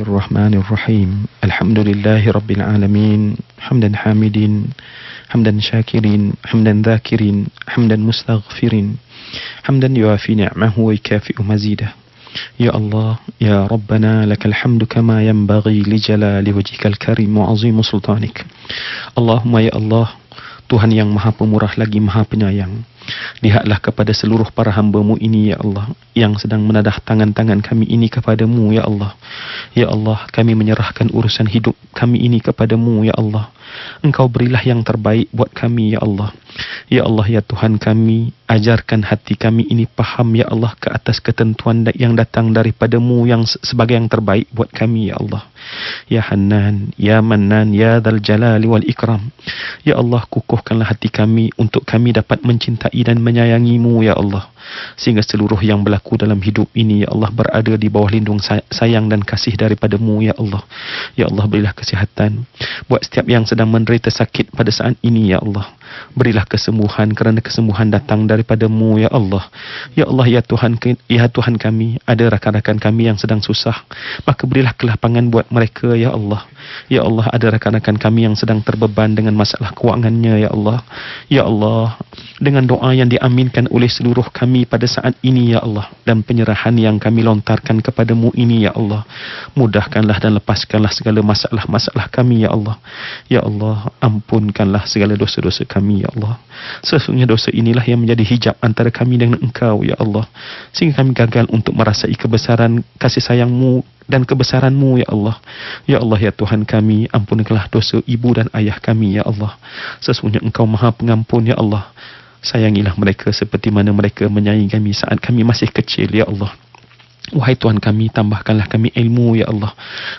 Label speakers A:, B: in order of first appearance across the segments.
A: الله الرحمن الرحيم الحمد لله رب العالمين حمدا حامدين حمدا شاكرين حمدا ذاكرين حمدا مستغفرين حمدا يوافي نعمه ويكافئ مزيده يا الله يا ربنا لك الحمد كما ينبغي لجلال وجهك الكريم وعظيم سلطانك اللهم يا الله Tuhan yang maha pemurah lagi maha penyayang Lihatlah kepada seluruh para hambamu ini, Ya Allah, yang sedang menadah tangan-tangan kami ini kepadamu, Ya Allah. Ya Allah, kami menyerahkan urusan hidup kami ini kepadamu, Ya Allah. Engkau berilah yang terbaik buat kami, Ya Allah. Ya Allah, Ya Tuhan kami, ajarkan hati kami ini paham, Ya Allah, ke atas ketentuan yang datang daripadamu yang sebagai yang terbaik buat kami, Ya Allah. Ya Hanan, Ya Manan, Ya Dal Jalali Wal Ikram. Ya Allah, kukuhkanlah hati kami untuk kami dapat mencintai dan menyayangimu, Ya Allah. Sehingga seluruh yang berlaku dalam hidup ini, Ya Allah, berada di bawah lindung sayang dan kasih daripadamu, Ya Allah. Ya Allah, berilah kesihatan. Buat setiap yang sedang menderita sakit pada saat ini, Ya Allah. Berilah kesembuhan kerana kesembuhan datang daripadamu, Ya Allah. Ya Allah, Ya Tuhan, ya Tuhan kami, ada rakan-rakan kami yang sedang susah. Maka berilah kelapangan buat mereka, Ya Allah. Ya Allah, ada rakan-rakan kami yang sedang terbeban dengan masalah kewangannya, Ya Allah. Ya Allah, dengan doa yang diaminkan oleh seluruh kami pada saat ini, Ya Allah. Dan penyerahan yang kami lontarkan kepadamu ini, Ya Allah. Mudahkanlah dan lepaskanlah segala masalah-masalah kami, Ya Allah. Ya Allah, ampunkanlah segala dosa-dosa kami kami, Ya Allah. Sesungguhnya dosa inilah yang menjadi hijab antara kami dengan engkau, Ya Allah. Sehingga kami gagal untuk merasai kebesaran kasih sayangmu dan kebesaranmu, Ya Allah. Ya Allah, Ya Tuhan kami, ampunilah dosa ibu dan ayah kami, Ya Allah. Sesungguhnya engkau maha pengampun, Ya Allah. Sayangilah mereka seperti mana mereka menyayangi kami saat kami masih kecil, Ya Allah. Wahai Tuhan kami, tambahkanlah kami ilmu, Ya Allah.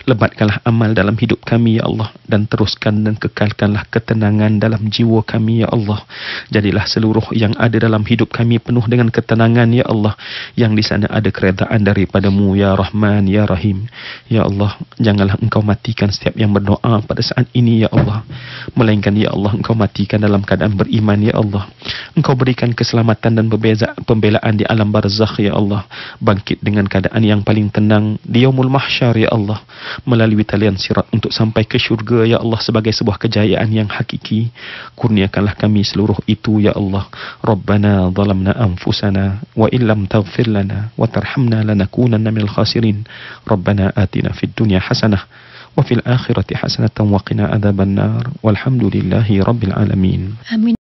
A: Lebatkanlah amal dalam hidup kami, Ya Allah. Dan teruskan dan kekalkanlah ketenangan dalam jiwa kami, Ya Allah. Jadilah seluruh yang ada dalam hidup kami penuh dengan ketenangan, Ya Allah. Yang di sana ada keredaan daripadamu, Ya Rahman, Ya Rahim. Ya Allah, janganlah engkau matikan setiap yang berdoa pada saat ini, Ya Allah. Melainkan, Ya Allah, engkau matikan dalam keadaan beriman, Ya Allah. Engkau berikan keselamatan dan pembelaan di alam barzakh, Ya Allah. Bangkit dengan kalian keadaan yang paling tenang di yaumul mahsyar ya Allah melalui talian sirat untuk sampai ke syurga ya Allah sebagai sebuah kejayaan yang hakiki kurniakanlah kami seluruh itu ya Allah rabbana zalamna anfusana wa illam taghfir lana wa tarhamna lana lanakunanna minal khasirin rabbana atina fid dunya hasanah wa fil akhirati hasanatan wa qina adzabannar walhamdulillahi rabbil alamin amin